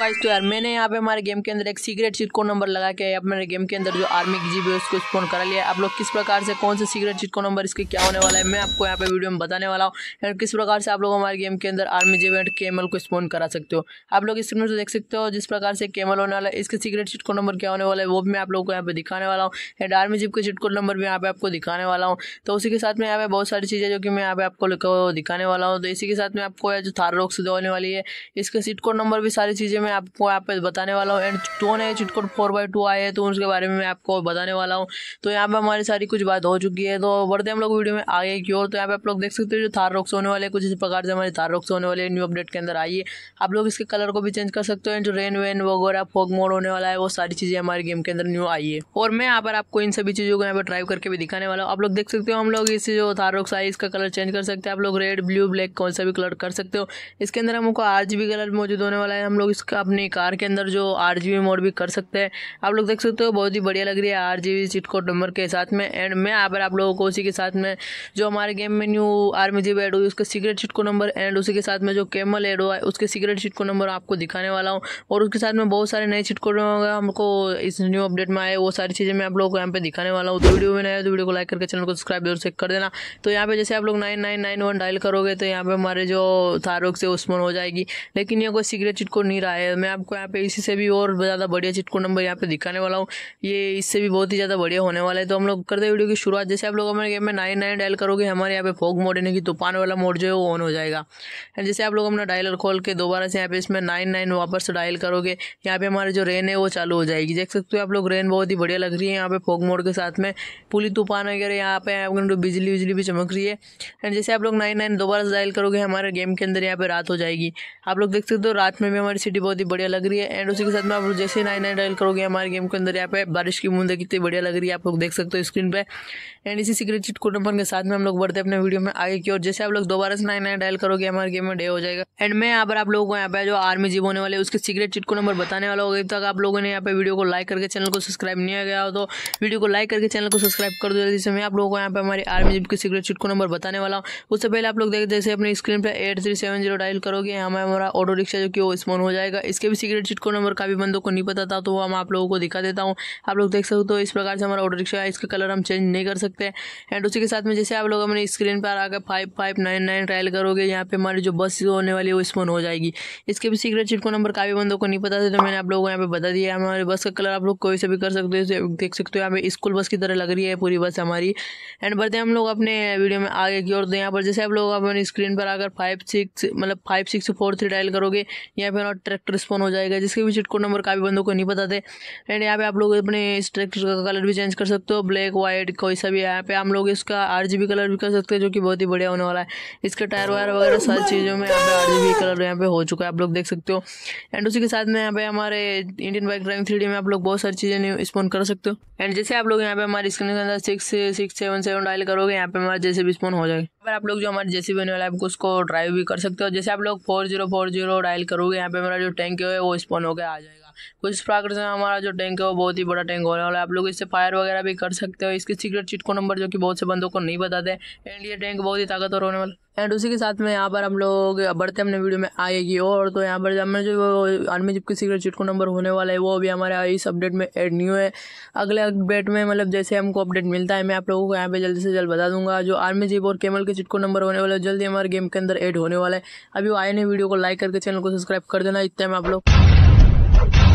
Guys तो यार मैंने यहाँ पे हमारे गेम के अंदर एक सीक्रेट चिटको नंबर लगा के अब मेरे गेम के अंदर जो आर्मी की जीबी है उसको स्पोन करा लिया आप लोग किस प्रकार से कौन से सीक्रेट चिटको नंबर इसके क्या होने वाला है मैं आपको यहाँ पे वीडियो में बताने वाला हूँ एंड किस प्रकार से आप लोग हमारे गेम के अंदर आर्मी जीबी एंड केमल को स्पोन करा सकते हो आप लोग स्क्रीन पर देख सकते हो जिस प्रकार से केमल होने वाला है इसके सीक्रेट चिटको नंबर क्या होने वाला है वो भी मैं आप लोग को यहाँ पे दिखाने वाला हूँ एंड आर्मी जीप के चिटको नंबर भी यहाँ पे आपको दिखाने वाला हूँ तो उसी के साथ में यहाँ पे बहुत सारी चीज़ें जो कि मैं यहाँ पे आपको दिखाने वाला हूँ तो इसी के साथ में आपको जो थारोक्स होने वाली है इसके सीट नंबर भी सारी चीज़ें मैं आपको यहाँ पे बताने वाला हूँ एंड दो नए चिटकोट फोर बाई टू आए हैं तो उसके बारे में मैं आपको बताने वाला हूँ तो यहाँ पे हमारी सारी कुछ बात हो चुकी है तो बढ़ते हम लोग वीडियो में आगे की ओर तो यहाँ पे आप लोग देख सकते हो जो थार रॉक्स होने वाले कुछ इस प्रकार से हमारे थार रॉक्स होने वाले न्यू अपडेट के अंदर आई है आप लोग इसके कलर को भी चेंज कर सकते हो जो रेन वेन वगैरह फोक मोड होने वाला है वो सारी चीज़ें हमारे गेम के अंदर न्यू आई है और मैं यहाँ पर आपको इन सभी चीज़ों को यहाँ पर ड्राइव करके भी दिखाने वाला हूँ आप लोग देख सकते हो हम लोग इस जो थार रॉक्स आई इसका कलर चेंज कर सकते हैं आप लोग रेड ब्लू ब्लैक कौन सा भी कलर कर सकते हो इसके अंदर हमको आर कलर मौजूद होने वाला है हम लोग इसका अपनी कार के अंदर जो आर जी मोड भी कर सकते हैं आप लोग देख सकते हो बहुत ही बढ़िया लग रही है R G cheat code number के साथ में एंड मैं यहाँ पर आप लोगों को उसी के साथ में जो हमारे गेम में न्यू आर्मी जी एड हुई उसके सीक्रेट चिटको नंबर एंड उसी के साथ में जो कैमल एड हुआ है उसके सीक्रेट चीट को नंबर आपको दिखाने वाला हूँ और उसके साथ में बहुत सारे नए चीट कोड हमको इस न्यू अपडेट में आए वो सारी चीज़ें मैं आप लोगों को यहाँ पे दिखाने वाला हूँ तो वीडियो में नया तो वीडियो को लाइक करके चैनल को सब्सक्राइब जरूर चेक कर देना तो यहाँ पे जैसे आप लोग nine nine nine one dial करोगे तो यहाँ पे हमारे जो थारोक से उस्मान हो जाएगी लेकिन ये कोई सीक्रेट चिट को नहीं रहा है मैं आपको यहाँ पे इसी से भी और ज़्यादा बढ़िया चिटको नंबर यहाँ पे दिखाने वाला हूँ ये इससे भी बहुत ही ज़्यादा बढ़िया होने वाला है तो हम लोग करते हैं वीडियो की शुरुआत जैसे आप लोग हमारे गेम में नाइन नाइन डायल करोगे हमारे यहाँ पे फोक मोड यानी कि तूफान वाला मोड जो है वो ऑन हो जाएगा एंड जैसे आप लोग अपना डायलर खोल के दोबारा से यहाँ पे इसमें नाइन नाइन वापस डायल करोगे यहाँ पे हमारे जो रेन है वो चालू हो जाएगी देख सकते हो आप लोग रेन बहुत ही बढ़िया लग रही है यहाँ पे फोक मोड के साथ में पूरी तूफान वगैरह यहाँ पे बिजली बिजली भी चमक रही है एंड जैसे आप लोग नाइन नाइन दोबारा से डायल करोगे हमारे गेम के अंदर यहाँ पे रात हो जाएगी आप लोग देख सकते हो रात में भी हमारी सिटी बहुत बहुत ही बढ़िया लग रही है एंड उसी के साथ में आप जैसे नाइन नाइन डायल करोगे हमारे गेम के अंदर यहाँ पे बारिश की बूंदे कितनी बढ़िया लग रही है आप लोग देख सकते हो स्क्रीन पे एंड इसी सीक्रेट चिट कोड नंबर के साथ में हम लोग बढ़ते हैं अपने वीडियो में आगे की और जैसे आप लोग दोबारा से नाइन नाइन डायल करोगे हमारे गेम में डे हो जाएगा एंड मैं यहाँ पर आप लोगों को यहाँ पे जो आर्मी जीव होने वाले उसके सीक्रेट चिट कोड नंबर बताने वाला होगा तक आप लोगों ने यहाँ पे वीडियो को लाइक करके चैनल को सब्सक्राइब नहीं गया हो तो वीडियो को लाइक करके चैनल को सब्सक्राइब कर दो जिससे मैं आप लोगों को यहाँ पे हमारी आर्मी जीप के सीक्रेट चिट को नंबर बताने वाला हूँ उससे पहले आप लोग देखते जैसे अपनी स्क्रीन पर eight three seven zero dial करोगे हमारा ऑटो रिक्शा जो कि वो स्पॉन हो जाएगा रहेगा इसके भी सीक्रेट चिटको नंबर का भी बंदों को नहीं पता था तो हम आप लोगों को दिखा देता हूँ आप लोग देख सकते हो इस प्रकार से हमारा ऑटो रिक्शा है इसका कलर हम चेंज नहीं कर सकते एंड उसी के साथ में जैसे आप लोग हमने स्क्रीन पर आकर five five nine nine dial करोगे यहाँ पे हमारी जो बस होने वाली है वो स्पॉन हो जाएगी इसके भी सीक्रेट चिटको नंबर काफ़ी बंदों को नहीं पता था तो मैंने आप लोगों को यहाँ पे बता दिया हमारी बस का कलर आप लोग कोई से भी कर सकते हो देख सकते हो यहाँ पे स्कूल बस की तरह लग रही है पूरी बस हमारी एंड बढ़ते हम लोग अपने वीडियो में आगे की ओर तो यहाँ पर जैसे आप लोग अपने स्क्रीन पर आकर फाइव सिक्स मतलब five six four three dial करोगे यहाँ पर ट्रैक्टर रिस्पॉन्ड हो जाएगा जिसके भी चिट कोड नंबर काफ़ी बंदों को नहीं पता थे एंड यहाँ पे आप लोग अपने इस का कलर भी चेंज कर सकते हो ब्लैक व्हाइट कोई सा भी यहाँ पे हम लोग इसका आर कलर भी कर सकते हैं जो कि बहुत ही बढ़िया होने वाला है इसका टायर वायर वगैरह oh सारी चीज़ों में यहाँ पे आर कलर यहाँ पे हो चुका है आप लोग देख सकते हो एंड उसी के साथ में यहाँ पे हमारे इंडियन बाइक ड्राइविंग थ्री में आप लोग बहुत सारी चीज़ें स्पॉन कर सकते हो एंड जैसे आप लोग यहाँ पे हमारी स्क्रीन के अंदर six six seven seven dial करोगे यहाँ पे हमारा जैसे भी स्पॉन हो जाएगा पर आप लोग जो हमारे जैसी बने वाला है आपको उसको ड्राइव भी कर सकते हो जैसे आप लोग four zero four zero dial करोगे यहाँ पे मेरा जो टैंक है वो स्पॉन होकर आ जाएगा कुछ प्रकार से हमारा जो टैंक है वो बहुत ही बड़ा टैंक होने वाला है आप लोग इससे फायर वगैरह भी कर सकते हो इसके सीक्रेट चिटको नंबर जो कि बहुत से बंदों को नहीं बताते एंड ये टैंक बहुत ही ताकतवर होने वाला एंड उसी के साथ में यहाँ पर हम लोग बढ़ते हमने वीडियो में आएगी और तो यहाँ पर हमें जो आर्मी जिप के सीक्रेट चिटको नंबर होने वाला है वो अभी हमारे इस अपडेट में एड न्यू है अगले अपडेट में मतलब जैसे हमको अपडेट मिलता है मैं आप लोगों को यहाँ पे जल्दी से जल्द बता दूंगा जो आर्मी जिप और केमल के चिटको नंबर होने वाला है जल्दी हमारे गेम के अंदर एड होने वाला है अभी वो आए नहीं वीडियो को लाइक करके चैनल को सब्सक्राइब कर देना इतने में आप लोग Come on.